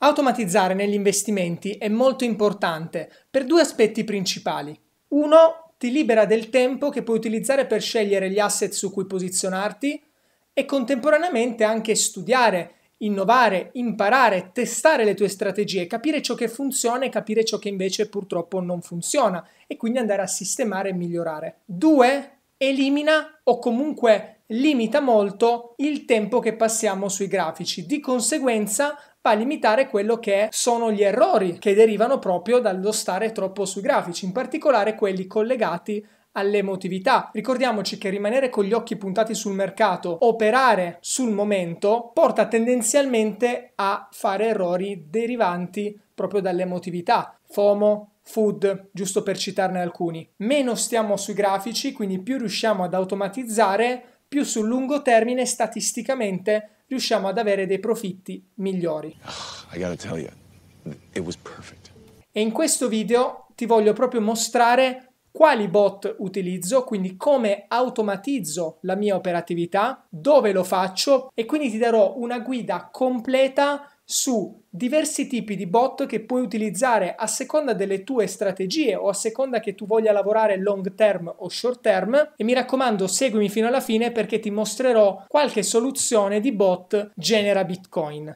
Automatizzare negli investimenti è molto importante per due aspetti principali. Uno, ti libera del tempo che puoi utilizzare per scegliere gli asset su cui posizionarti e contemporaneamente anche studiare, innovare, imparare, testare le tue strategie, capire ciò che funziona e capire ciò che invece purtroppo non funziona e quindi andare a sistemare e migliorare. Due, elimina o comunque limita molto il tempo che passiamo sui grafici. Di conseguenza va a limitare quello che sono gli errori che derivano proprio dallo stare troppo sui grafici, in particolare quelli collegati all'emotività. Ricordiamoci che rimanere con gli occhi puntati sul mercato, operare sul momento, porta tendenzialmente a fare errori derivanti proprio dall'emotività. FOMO, food, giusto per citarne alcuni. Meno stiamo sui grafici, quindi più riusciamo ad automatizzare, più sul lungo termine statisticamente riusciamo ad avere dei profitti migliori. Oh, you, e in questo video ti voglio proprio mostrare quali bot utilizzo, quindi come automatizzo la mia operatività, dove lo faccio e quindi ti darò una guida completa su diversi tipi di bot che puoi utilizzare a seconda delle tue strategie o a seconda che tu voglia lavorare long term o short term e mi raccomando seguimi fino alla fine perché ti mostrerò qualche soluzione di bot genera bitcoin.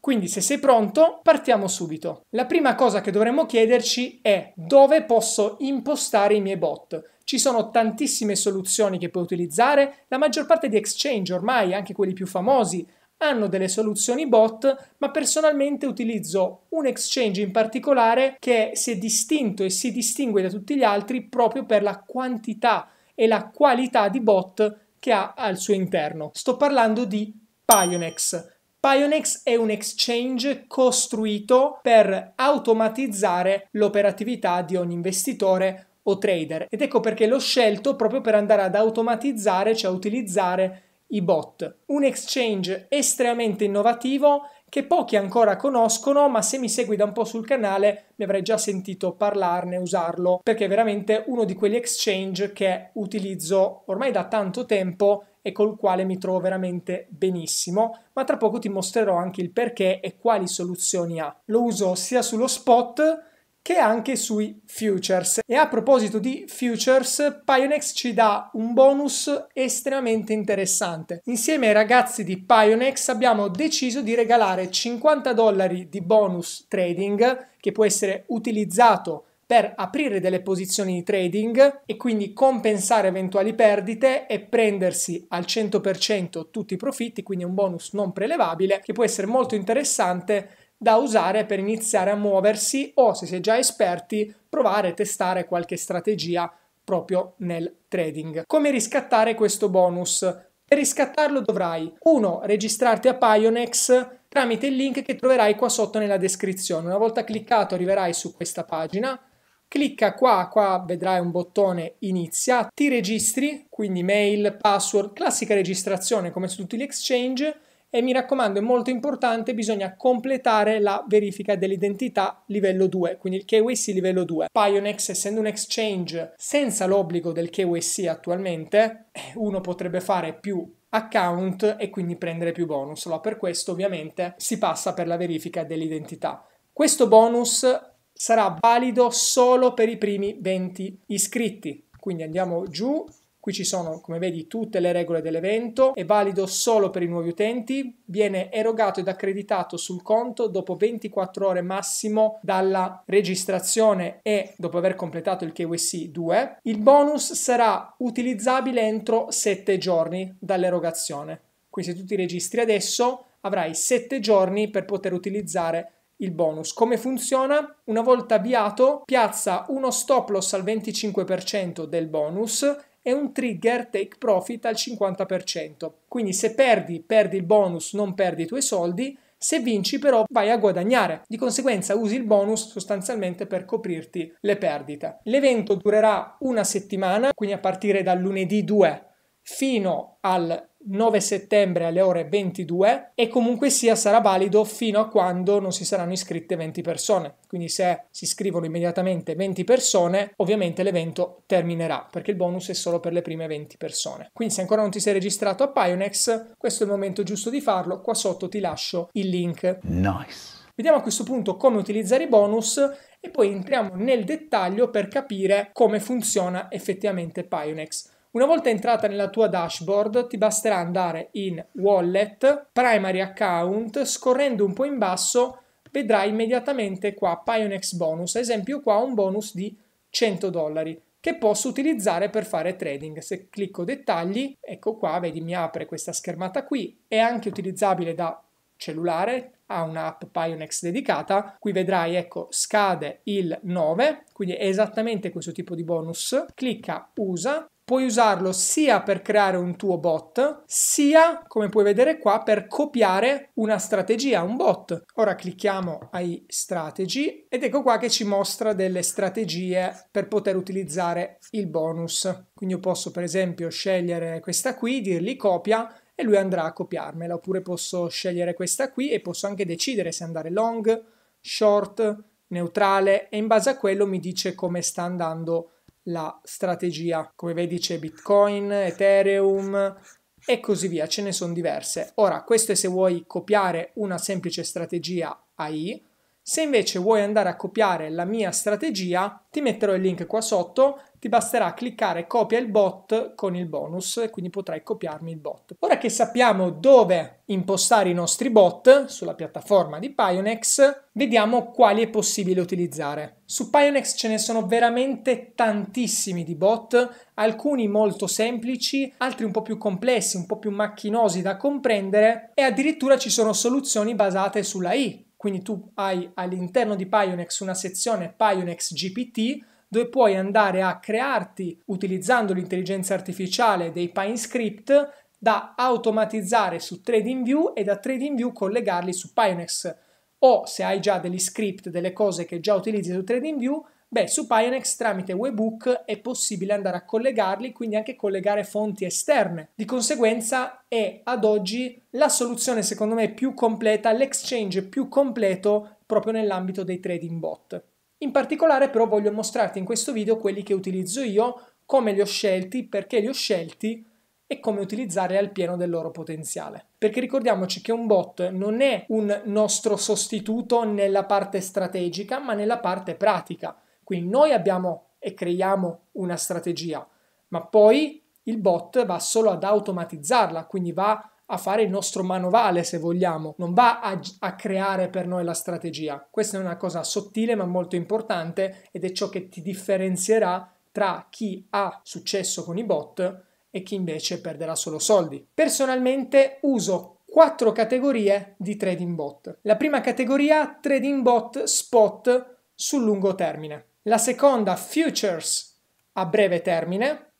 Quindi se sei pronto partiamo subito. La prima cosa che dovremmo chiederci è dove posso impostare i miei bot? Ci sono tantissime soluzioni che puoi utilizzare, la maggior parte di exchange ormai, anche quelli più famosi, hanno delle soluzioni bot, ma personalmente utilizzo un exchange in particolare che si è distinto e si distingue da tutti gli altri proprio per la quantità e la qualità di bot che ha al suo interno. Sto parlando di Pionex. Pionex è un exchange costruito per automatizzare l'operatività di ogni investitore o trader ed ecco perché l'ho scelto proprio per andare ad automatizzare, cioè utilizzare i bot, un exchange estremamente innovativo che pochi ancora conoscono, ma se mi segui da un po' sul canale mi avrei già sentito parlarne, usarlo, perché è veramente uno di quegli exchange che utilizzo ormai da tanto tempo e col quale mi trovo veramente benissimo, ma tra poco ti mostrerò anche il perché e quali soluzioni ha. Lo uso sia sullo spot che anche sui futures. E a proposito di futures, Pionex ci dà un bonus estremamente interessante. Insieme ai ragazzi di Pionex abbiamo deciso di regalare 50 dollari di bonus trading che può essere utilizzato per aprire delle posizioni di trading e quindi compensare eventuali perdite e prendersi al 100% tutti i profitti, quindi un bonus non prelevabile che può essere molto interessante da usare per iniziare a muoversi o se si è già esperti provare a testare qualche strategia proprio nel trading. Come riscattare questo bonus? Per riscattarlo dovrai 1. registrarti a Pionex tramite il link che troverai qua sotto nella descrizione. Una volta cliccato arriverai su questa pagina, clicca qua, qua vedrai un bottone inizia, ti registri, quindi mail, password, classica registrazione come su tutti gli exchange e mi raccomando è molto importante bisogna completare la verifica dell'identità livello 2 quindi il KYC livello 2 Pionex essendo un exchange senza l'obbligo del KYC attualmente eh, uno potrebbe fare più account e quindi prendere più bonus ma per questo ovviamente si passa per la verifica dell'identità questo bonus sarà valido solo per i primi 20 iscritti quindi andiamo giù Qui ci sono, come vedi, tutte le regole dell'evento, è valido solo per i nuovi utenti, viene erogato ed accreditato sul conto dopo 24 ore massimo dalla registrazione e dopo aver completato il KYC 2. Il bonus sarà utilizzabile entro 7 giorni dall'erogazione. Quindi se tu ti registri adesso avrai 7 giorni per poter utilizzare il bonus. Come funziona? Una volta avviato piazza uno stop loss al 25% del bonus e un trigger take profit al 50%. Quindi se perdi, perdi il bonus, non perdi i tuoi soldi, se vinci però vai a guadagnare, di conseguenza usi il bonus sostanzialmente per coprirti le perdite. L'evento durerà una settimana, quindi a partire dal lunedì 2 fino al 9 settembre alle ore 22 e comunque sia sarà valido fino a quando non si saranno iscritte 20 persone. Quindi se si iscrivono immediatamente 20 persone, ovviamente l'evento terminerà perché il bonus è solo per le prime 20 persone. Quindi se ancora non ti sei registrato a Pionex, questo è il momento giusto di farlo. Qua sotto ti lascio il link. Nice. Vediamo a questo punto come utilizzare i bonus e poi entriamo nel dettaglio per capire come funziona effettivamente Pionex. Una volta entrata nella tua dashboard ti basterà andare in Wallet, Primary Account, scorrendo un po' in basso vedrai immediatamente qua Pionex Bonus, ad esempio qua un bonus di 100 dollari che posso utilizzare per fare trading. Se clicco dettagli, ecco qua, vedi mi apre questa schermata qui, è anche utilizzabile da cellulare, ha un'app Pionex dedicata, qui vedrai ecco scade il 9, quindi è esattamente questo tipo di bonus, clicca usa puoi usarlo sia per creare un tuo bot, sia, come puoi vedere qua, per copiare una strategia, un bot. Ora clicchiamo ai strategy ed ecco qua che ci mostra delle strategie per poter utilizzare il bonus. Quindi io posso per esempio scegliere questa qui, dirgli copia e lui andrà a copiarmela, oppure posso scegliere questa qui e posso anche decidere se andare long, short, neutrale e in base a quello mi dice come sta andando la strategia. Come vedi c'è Bitcoin, Ethereum e così via, ce ne sono diverse. Ora, questo è se vuoi copiare una semplice strategia AI, se invece vuoi andare a copiare la mia strategia, ti metterò il link qua sotto, ti basterà cliccare copia il bot con il bonus e quindi potrai copiarmi il bot. Ora che sappiamo dove impostare i nostri bot sulla piattaforma di Pionex, vediamo quali è possibile utilizzare. Su Pionex ce ne sono veramente tantissimi di bot, alcuni molto semplici, altri un po' più complessi, un po' più macchinosi da comprendere e addirittura ci sono soluzioni basate sulla I, quindi tu hai all'interno di Pionex una sezione Pionex GPT dove puoi andare a crearti utilizzando l'intelligenza artificiale dei Pine Script da automatizzare su TradingView e da TradingView collegarli su Pionex o se hai già degli script, delle cose che già utilizzi su TradingView Beh, su Pionex tramite webhook è possibile andare a collegarli, quindi anche collegare fonti esterne. Di conseguenza è ad oggi la soluzione secondo me più completa, l'exchange più completo proprio nell'ambito dei trading bot. In particolare però voglio mostrarti in questo video quelli che utilizzo io, come li ho scelti, perché li ho scelti e come utilizzarli al pieno del loro potenziale. Perché ricordiamoci che un bot non è un nostro sostituto nella parte strategica, ma nella parte pratica quindi noi abbiamo e creiamo una strategia, ma poi il bot va solo ad automatizzarla, quindi va a fare il nostro manovale se vogliamo, non va a, a, creare per noi la strategia. Questa è una cosa sottile ma molto importante ed è ciò che ti differenzierà tra chi ha successo con i bot e chi invece perderà solo soldi. Personalmente uso quattro categorie di trading bot. La prima categoria, trading bot spot sul lungo termine la seconda futures a breve termine,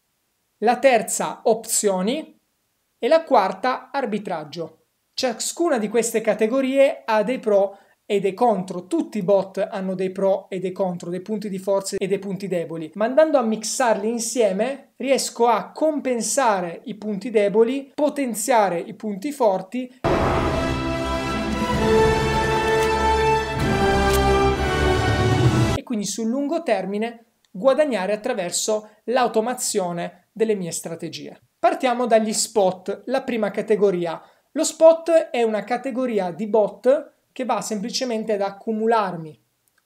la terza opzioni e la quarta arbitraggio. Ciascuna di queste categorie ha dei pro e dei contro. Tutti i bot hanno dei pro e dei contro, dei punti di forza e dei punti deboli. Ma andando a mixarli insieme, riesco a compensare i punti deboli, potenziare i punti forti. quindi sul lungo termine guadagnare attraverso l'automazione delle mie strategie. Partiamo dagli spot, la prima categoria. Lo spot è una categoria di bot che va semplicemente ad accumularmi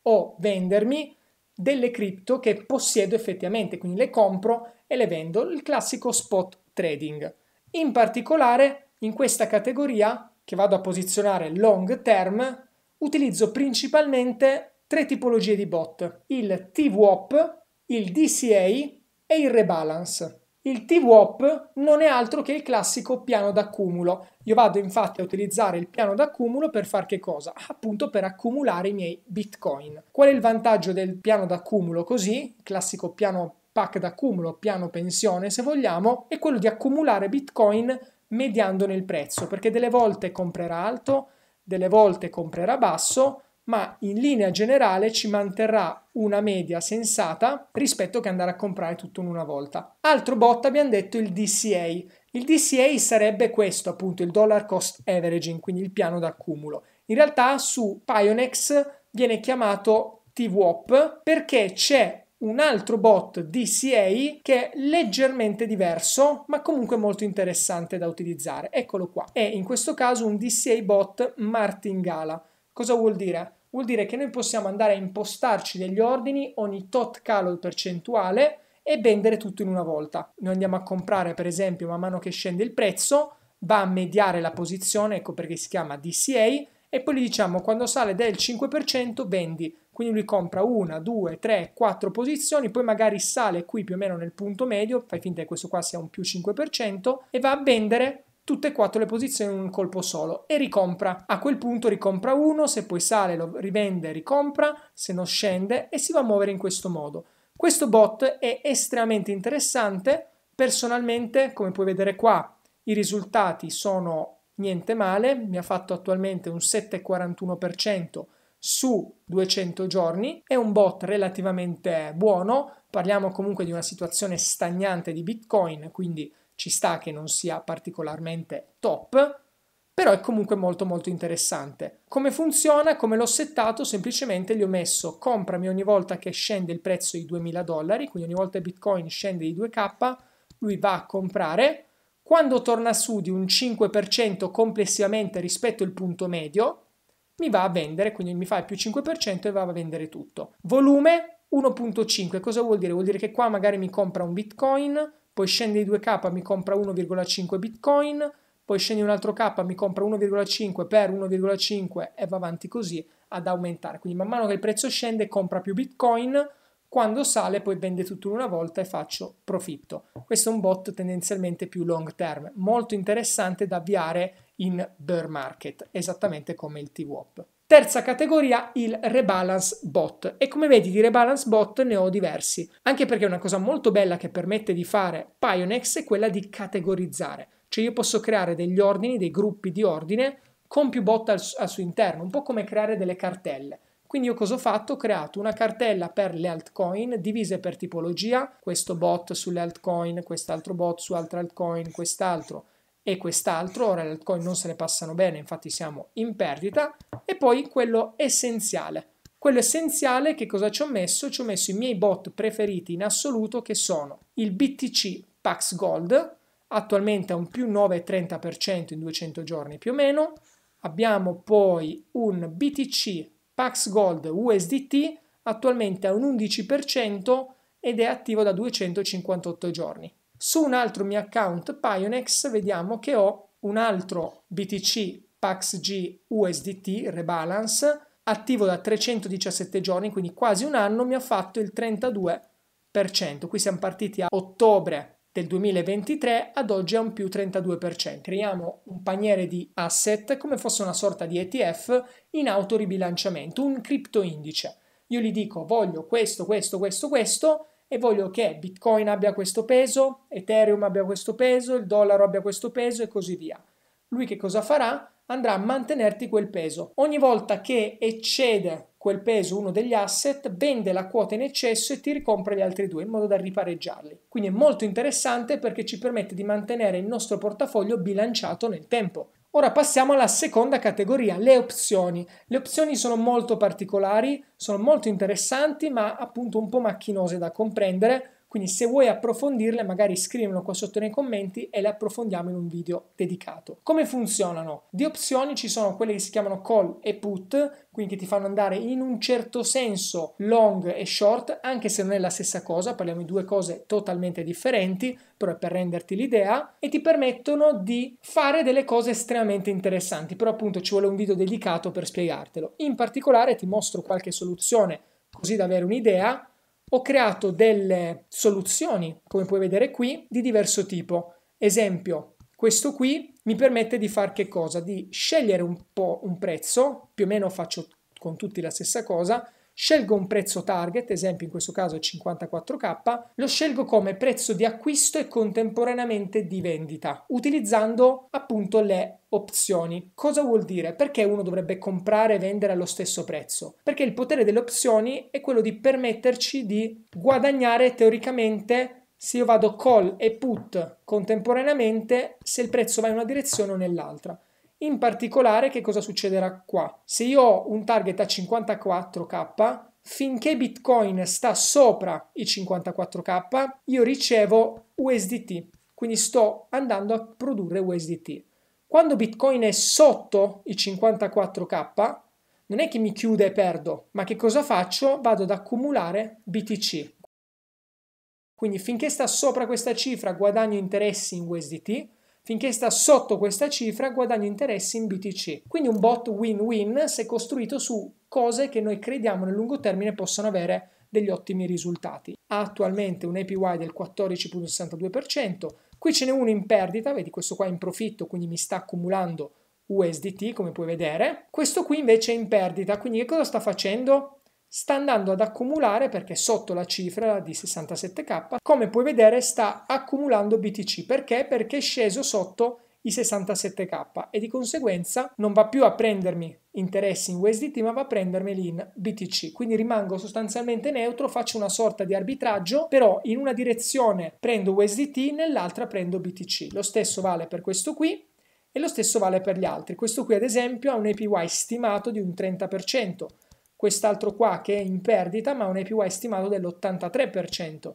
o vendermi delle cripto che possiedo effettivamente, quindi le compro e le vendo, il classico spot trading. In particolare, in questa categoria che vado a posizionare long term, utilizzo principalmente tre tipologie di bot, il TWAP, il DCA e il Rebalance. Il TWAP non è altro che il classico piano d'accumulo. Io vado infatti a utilizzare il piano d'accumulo per fare che cosa? Appunto per accumulare i miei bitcoin. Qual è il vantaggio del piano d'accumulo così? Classico piano pack d'accumulo, piano pensione se vogliamo, è quello di accumulare bitcoin mediandone il prezzo, perché delle volte comprerà alto, delle volte comprerà basso, ma in linea generale ci manterrà una media sensata rispetto che andare a comprare tutto in una volta. Altro bot abbiamo detto il DCA. Il DCA sarebbe questo appunto, il dollar cost averaging, quindi il piano d'accumulo. In realtà su Pionex viene chiamato TWAP perché c'è un altro bot DCA che è leggermente diverso, ma comunque molto interessante da utilizzare. Eccolo qua. È in questo caso un DCA bot martingala. Cosa vuol dire? Vuol dire che noi possiamo andare a impostarci degli ordini ogni tot calo percentuale e vendere tutto in una volta. Noi andiamo a comprare, per esempio, man mano che scende il prezzo, va a mediare la posizione, ecco perché si chiama DCA, e poi gli diciamo quando sale del 5% vendi, quindi lui compra una, due, tre, quattro posizioni, poi magari sale qui più o meno nel punto medio, fai finta che questo qua sia un più 5% e va a vendere tutte e quattro le posizioni in un colpo solo e ricompra. A quel punto ricompra uno, se poi sale lo rivende, ricompra, se no scende e si va a muovere in questo modo. Questo bot è estremamente interessante, personalmente come puoi vedere qua i risultati sono niente male, mi ha fatto attualmente un 7,41% su 200 giorni, è un bot relativamente buono, parliamo comunque di una situazione stagnante di Bitcoin, quindi ci sta che non sia particolarmente top, però è comunque molto molto interessante. Come funziona? Come l'ho settato? Semplicemente gli ho messo comprami ogni volta che scende il prezzo di 2000 dollari, quindi ogni volta che Bitcoin scende di 2k, lui va a comprare. Quando torna su di un 5% complessivamente rispetto al punto medio, mi va a vendere, quindi mi fa il più 5% e va a vendere tutto. Volume 1.5, cosa vuol dire? Vuol dire che qua magari mi compra un Bitcoin, poi scende di 2K, mi compra 1,5 bitcoin, poi scende un altro K, mi compra 1,5 per 1,5 e va avanti così ad aumentare. Quindi man mano che il prezzo scende compra più bitcoin, quando sale poi vende tutto in una volta e faccio profitto. Questo è un bot tendenzialmente più long term, molto interessante da avviare in bear market, esattamente come il T-WOP. Terza categoria, il rebalance bot. E come vedi di rebalance bot ne ho diversi, anche perché una cosa molto bella che permette di fare Pionex è quella di categorizzare. Cioè io posso creare degli ordini, dei gruppi di ordine con più bot al, al suo interno, un po' come creare delle cartelle. Quindi io cosa ho fatto? Ho creato una cartella per le altcoin divise per tipologia, questo bot sulle altcoin, quest'altro bot su altre altcoin, quest'altro e quest'altro, ora le altcoin non se ne passano bene, infatti siamo in perdita, e poi quello essenziale. Quello essenziale che cosa ci ho messo? Ci ho messo i miei bot preferiti in assoluto che sono il BTC Pax Gold, attualmente a un più 9,30% in 200 giorni più o meno, abbiamo poi un BTC Pax Gold USDT attualmente a un 11% ed è attivo da 258 giorni. Su un altro mio account Pionex vediamo che ho un altro BTC PAXG USDT Rebalance attivo da 317 giorni, quindi quasi un anno, mi ha fatto il 32%. Qui siamo partiti a ottobre del 2023 ad oggi è un più 32%. Creiamo un paniere di asset come fosse una sorta di ETF in autoribilanciamento, un criptoindice. Io gli dico voglio questo, questo, questo, questo, e voglio che Bitcoin abbia questo peso, Ethereum abbia questo peso, il dollaro abbia questo peso e così via. Lui che cosa farà? Andrà a mantenerti quel peso. Ogni volta che eccede quel peso uno degli asset, vende la quota in eccesso e ti ricompra gli altri due in modo da ripareggiarli. Quindi è molto interessante perché ci permette di mantenere il nostro portafoglio bilanciato nel tempo. Ora passiamo alla seconda categoria, le opzioni. Le opzioni sono molto particolari, sono molto interessanti, ma appunto un po' macchinose da comprendere quindi se vuoi approfondirle magari scrivimelo qua sotto nei commenti e le approfondiamo in un video dedicato. Come funzionano? Di opzioni ci sono quelle che si chiamano call e put, quindi che ti fanno andare in un certo senso long e short, anche se non è la stessa cosa, parliamo di due cose totalmente differenti, però è per renderti l'idea, e ti permettono di fare delle cose estremamente interessanti, però appunto ci vuole un video dedicato per spiegartelo. In particolare ti mostro qualche soluzione così da avere un'idea ho creato delle soluzioni, come puoi vedere qui, di diverso tipo. Esempio, questo qui mi permette di fare che cosa? Di scegliere un po' un prezzo, più o meno faccio con tutti la stessa cosa, scelgo un prezzo target, esempio in questo caso 54k, lo scelgo come prezzo di acquisto e contemporaneamente di vendita, utilizzando appunto le opzioni. Cosa vuol dire? Perché uno dovrebbe comprare e vendere allo stesso prezzo? Perché il potere delle opzioni è quello di permetterci di guadagnare teoricamente se io vado call e put contemporaneamente se il prezzo va in una direzione o nell'altra. In particolare che cosa succederà qua? Se io ho un target a 54k, finché Bitcoin sta sopra i 54k, io ricevo USDT, quindi sto andando a produrre USDT. Quando Bitcoin è sotto i 54k, non è che mi chiude e perdo, ma che cosa faccio? Vado ad accumulare BTC. Quindi finché sta sopra questa cifra guadagno interessi in USDT, Finché sta sotto questa cifra guadagno interessi in BTC. Quindi un bot win-win se costruito su cose che noi crediamo nel lungo termine possano avere degli ottimi risultati. Ha attualmente un APY del 14.62%, qui ce n'è uno in perdita, vedi questo qua in profitto, quindi mi sta accumulando USDT come puoi vedere. Questo qui invece è in perdita, quindi che cosa sta facendo? sta andando ad accumulare perché sotto la cifra di 67k come puoi vedere sta accumulando BTC perché perché è sceso sotto i 67k e di conseguenza non va più a prendermi interessi in USDT ma va a prendermeli in BTC quindi rimango sostanzialmente neutro faccio una sorta di arbitraggio però in una direzione prendo USDT nell'altra prendo BTC lo stesso vale per questo qui e lo stesso vale per gli altri questo qui ad esempio ha un APY stimato di un 30% quest'altro qua che è in perdita ma un APY stimato dell'83%,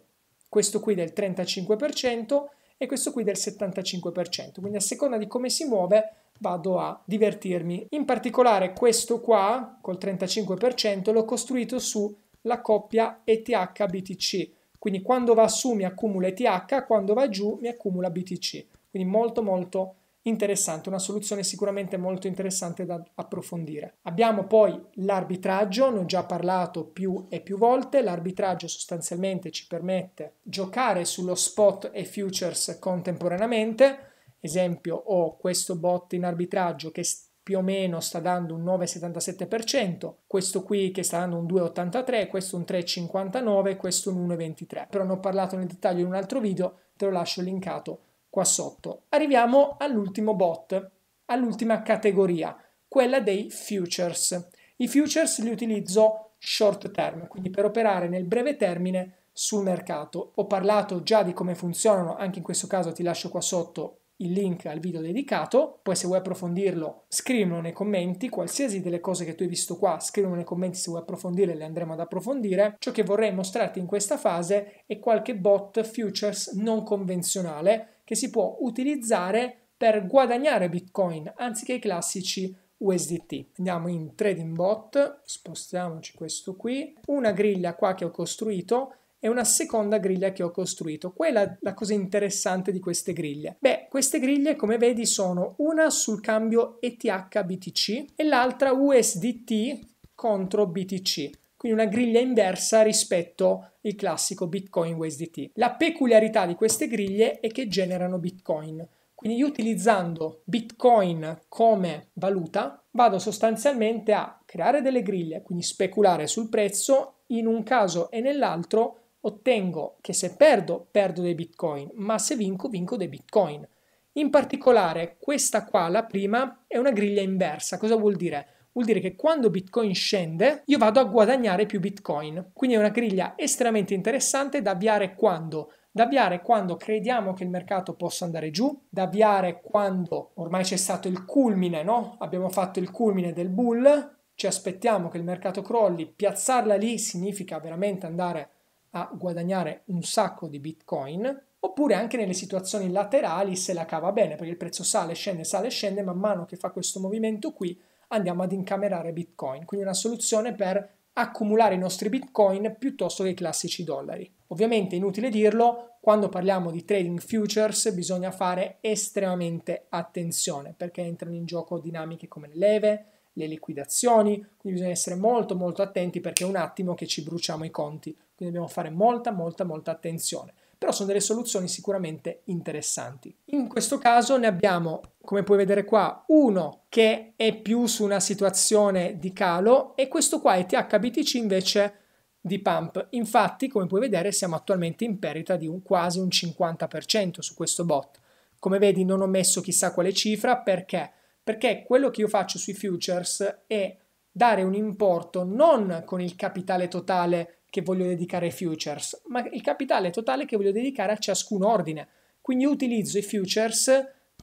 questo qui del 35% e questo qui del 75%, quindi a seconda di come si muove vado a divertirmi. In particolare questo qua col 35% l'ho costruito sulla coppia ETH-BTC, quindi quando va su mi accumula ETH, quando va giù mi accumula BTC, quindi molto molto interessante, una soluzione sicuramente molto interessante da approfondire. Abbiamo poi l'arbitraggio, ne ho già parlato più e più volte, l'arbitraggio sostanzialmente ci permette di giocare sullo spot e futures contemporaneamente, esempio ho questo bot in arbitraggio che più o meno sta dando un 9,77%, questo qui che sta dando un 2,83%, questo un 3,59%, questo un 1,23%. Però ne ho parlato nel dettaglio in un altro video, te lo lascio linkato qua sotto. Arriviamo all'ultimo bot, all'ultima categoria, quella dei futures. I futures li utilizzo short term, quindi per operare nel breve termine sul mercato. Ho parlato già di come funzionano, anche in questo caso ti lascio qua sotto il link al video dedicato, poi se vuoi approfondirlo scrivimelo nei commenti, qualsiasi delle cose che tu hai visto qua scrivimelo nei commenti se vuoi approfondirle le andremo ad approfondire. Ciò che vorrei mostrarti in questa fase è qualche bot futures non convenzionale che si può utilizzare per guadagnare Bitcoin anziché i classici USDT. Andiamo in Trading Bot, spostiamoci questo qui, una griglia qua che ho costruito e una seconda griglia che ho costruito. Quella è la cosa interessante di queste griglie. Beh, queste griglie come vedi sono una sul cambio ETH-BTC e l'altra USDT contro BTC, quindi una griglia inversa rispetto il classico Bitcoin USDT. La peculiarità di queste griglie è che generano Bitcoin. Quindi io utilizzando Bitcoin come valuta vado sostanzialmente a creare delle griglie, quindi speculare sul prezzo, in un caso e nell'altro ottengo che se perdo perdo dei Bitcoin, ma se vinco vinco dei Bitcoin. In particolare questa qua, la prima, è una griglia inversa. Cosa vuol dire? vuol dire che quando Bitcoin scende io vado a guadagnare più Bitcoin. Quindi è una griglia estremamente interessante da avviare quando? Da avviare quando crediamo che il mercato possa andare giù, da avviare quando ormai c'è stato il culmine, no? Abbiamo fatto il culmine del bull, ci aspettiamo che il mercato crolli, piazzarla lì significa veramente andare a guadagnare un sacco di Bitcoin, oppure anche nelle situazioni laterali se la cava bene, perché il prezzo sale, scende, sale, scende, man mano che fa questo movimento qui andiamo ad incamerare bitcoin, quindi una soluzione per accumulare i nostri bitcoin piuttosto che i classici dollari. Ovviamente è inutile dirlo, quando parliamo di trading futures bisogna fare estremamente attenzione perché entrano in gioco dinamiche come le leve, le liquidazioni, quindi bisogna essere molto molto attenti perché è un attimo che ci bruciamo i conti, quindi dobbiamo fare molta molta molta attenzione però sono delle soluzioni sicuramente interessanti. In questo caso ne abbiamo, come puoi vedere qua, uno che è più su una situazione di calo e questo qua è THBTC invece di pump. Infatti, come puoi vedere, siamo attualmente in perdita di un, quasi un 50% su questo bot. Come vedi, non ho messo chissà quale cifra perché? Perché quello che io faccio sui futures è dare un importo non con il capitale totale che voglio dedicare ai futures, ma il capitale totale che voglio dedicare a ciascun ordine. Quindi utilizzo i futures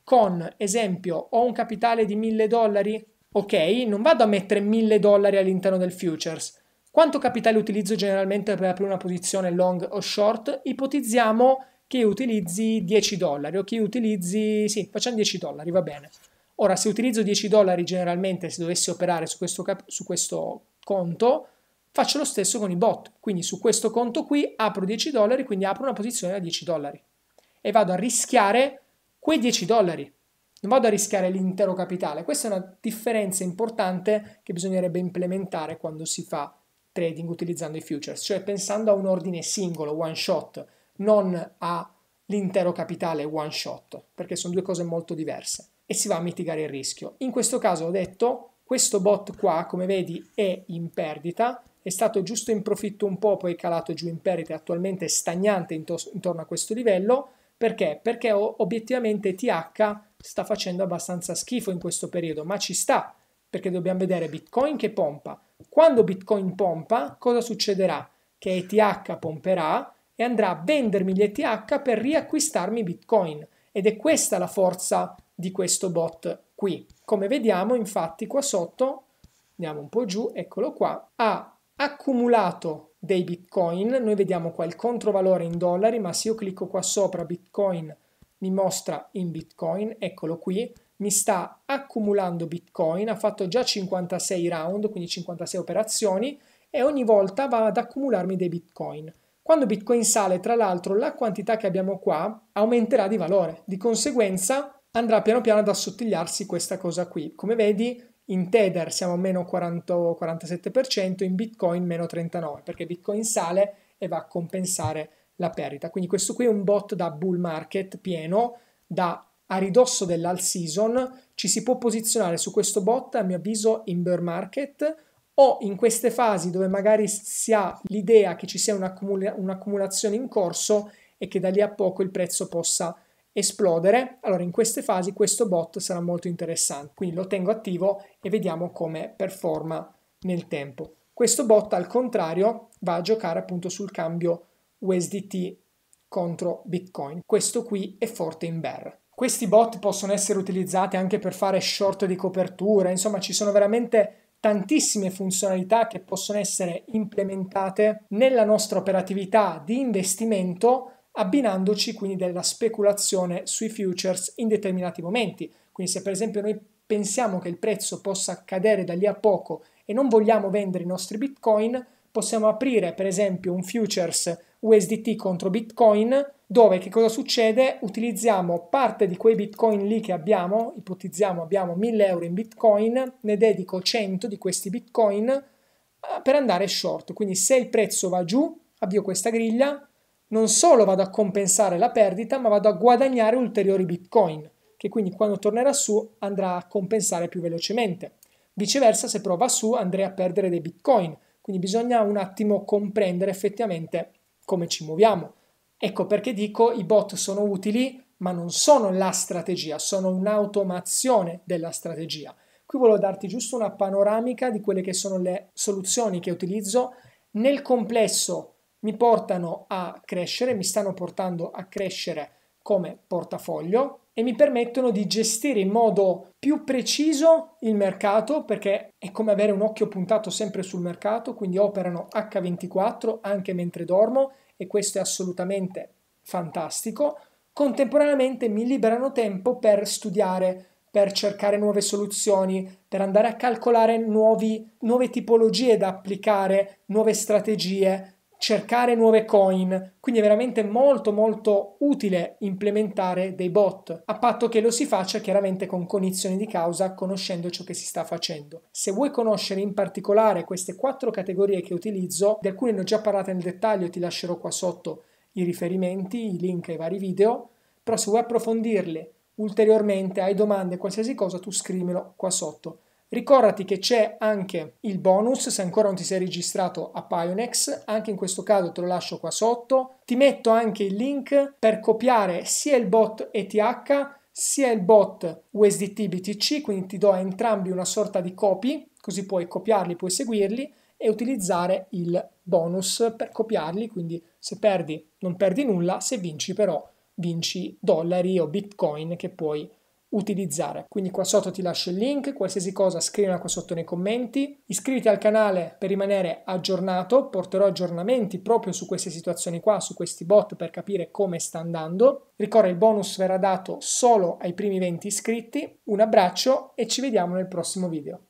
con, esempio, ho un capitale di 1000 dollari, ok, non vado a mettere 1000 dollari all'interno del futures. Quanto capitale utilizzo generalmente per aprire una posizione long o short? Ipotizziamo che utilizzi 10 dollari o che utilizzi, sì, facciamo 10 dollari, va bene. Ora, se utilizzo 10 dollari generalmente, se dovessi operare su questo, cap- su questo conto, Faccio lo stesso con i bot, quindi su questo conto qui apro 10 dollari, quindi apro una posizione da 10 dollari e vado a rischiare quei 10 dollari. Non vado a rischiare l'intero capitale. Questa è una differenza importante che bisognerebbe implementare quando si fa trading utilizzando i futures, cioè pensando a un ordine singolo, one shot, non all'intero capitale one shot, perché sono due cose molto diverse e si va a mitigare il rischio. In questo caso ho detto questo bot qua, come vedi, è in perdita, è stato giusto in profitto un po', poi calato giù in perite, attualmente stagnante intorno a questo livello, perché? Perché obiettivamente TH sta facendo abbastanza schifo in questo periodo, ma ci sta, perché dobbiamo vedere Bitcoin che pompa. Quando Bitcoin pompa, cosa succederà? Che ETH pomperà e andrà a vendermi gli ETH per riacquistarmi Bitcoin. Ed è questa la forza di questo bot qui. Come vediamo, infatti, qua sotto, andiamo un po' giù, eccolo qua, ha accumulato dei bitcoin, noi vediamo qua il controvalore in dollari, ma se io clicco qua sopra bitcoin mi mostra in bitcoin, eccolo qui, mi sta accumulando bitcoin, ha fatto già 56 round, quindi 56 operazioni e ogni volta va ad accumularmi dei bitcoin. Quando bitcoin sale, tra l'altro, la quantità che abbiamo qua aumenterà di valore, di conseguenza andrà piano piano ad assottigliarsi questa cosa qui. Come vedi, in Tether siamo a meno 40, 47%, in Bitcoin meno 39%, perché Bitcoin sale e va a compensare la perdita. Quindi questo qui è un bot da bull market pieno, da a ridosso dell'all season, ci si può posizionare su questo bot a mio avviso in bear market o in queste fasi dove magari si ha l'idea che ci sia un'accumula- un'accumulazione in corso e che da lì a poco il prezzo possa esplodere, allora in queste fasi questo bot sarà molto interessante. Quindi lo tengo attivo e vediamo come performa nel tempo. Questo bot al contrario va a giocare appunto sul cambio USDT contro Bitcoin. Questo qui è forte in bear. Questi bot possono essere utilizzati anche per fare short di copertura, insomma ci sono veramente tantissime funzionalità che possono essere implementate nella nostra operatività di investimento abbinandoci quindi della speculazione sui futures in determinati momenti. Quindi se per esempio noi pensiamo che il prezzo possa cadere da lì a poco e non vogliamo vendere i nostri bitcoin, possiamo aprire per esempio un futures USDT contro bitcoin dove che cosa succede? Utilizziamo parte di quei bitcoin lì che abbiamo, ipotizziamo abbiamo 1000 euro in bitcoin, ne dedico 100 di questi bitcoin eh, per andare short. Quindi se il prezzo va giù, avvio questa griglia, non solo vado a compensare la perdita, ma vado a guadagnare ulteriori bitcoin, che quindi quando tornerà su andrà a compensare più velocemente. Viceversa, se prova su, andrei a perdere dei bitcoin. Quindi bisogna un attimo comprendere effettivamente come ci muoviamo. Ecco perché dico i bot sono utili, ma non sono la strategia, sono un'automazione della strategia. Qui volevo darti giusto una panoramica di quelle che sono le soluzioni che utilizzo nel complesso mi portano a crescere, mi stanno portando a crescere come portafoglio e mi permettono di gestire in modo più preciso il mercato perché è come avere un occhio puntato sempre sul mercato, quindi operano H24 anche mentre dormo e questo è assolutamente fantastico. Contemporaneamente mi liberano tempo per studiare, per cercare nuove soluzioni, per andare a calcolare nuovi, nuove tipologie da applicare, nuove strategie, cercare nuove coin, quindi è veramente molto molto utile implementare dei bot, a patto che lo si faccia chiaramente con cognizione di causa, conoscendo ciò che si sta facendo. Se vuoi conoscere in particolare queste quattro categorie che utilizzo, di alcune ne ho già parlato nel dettaglio, ti lascerò qua sotto i riferimenti, i link ai vari video, però se vuoi approfondirle ulteriormente, hai domande, qualsiasi cosa, tu scrivimelo qua sotto. Ricordati che c'è anche il bonus se ancora non ti sei registrato a Pionex, anche in questo caso te lo lascio qua sotto. Ti metto anche il link per copiare sia il bot ETH sia il bot USDT BTC, quindi ti do entrambi una sorta di copy, così puoi copiarli, puoi seguirli e utilizzare il bonus per copiarli, quindi se perdi non perdi nulla, se vinci però vinci dollari o bitcoin che puoi utilizzare. Quindi qua sotto ti lascio il link, qualsiasi cosa scrivila qua sotto nei commenti. Iscriviti al canale per rimanere aggiornato, porterò aggiornamenti proprio su queste situazioni qua, su questi bot per capire come sta andando. Ricorda il bonus verrà dato solo ai primi 20 iscritti. Un abbraccio e ci vediamo nel prossimo video.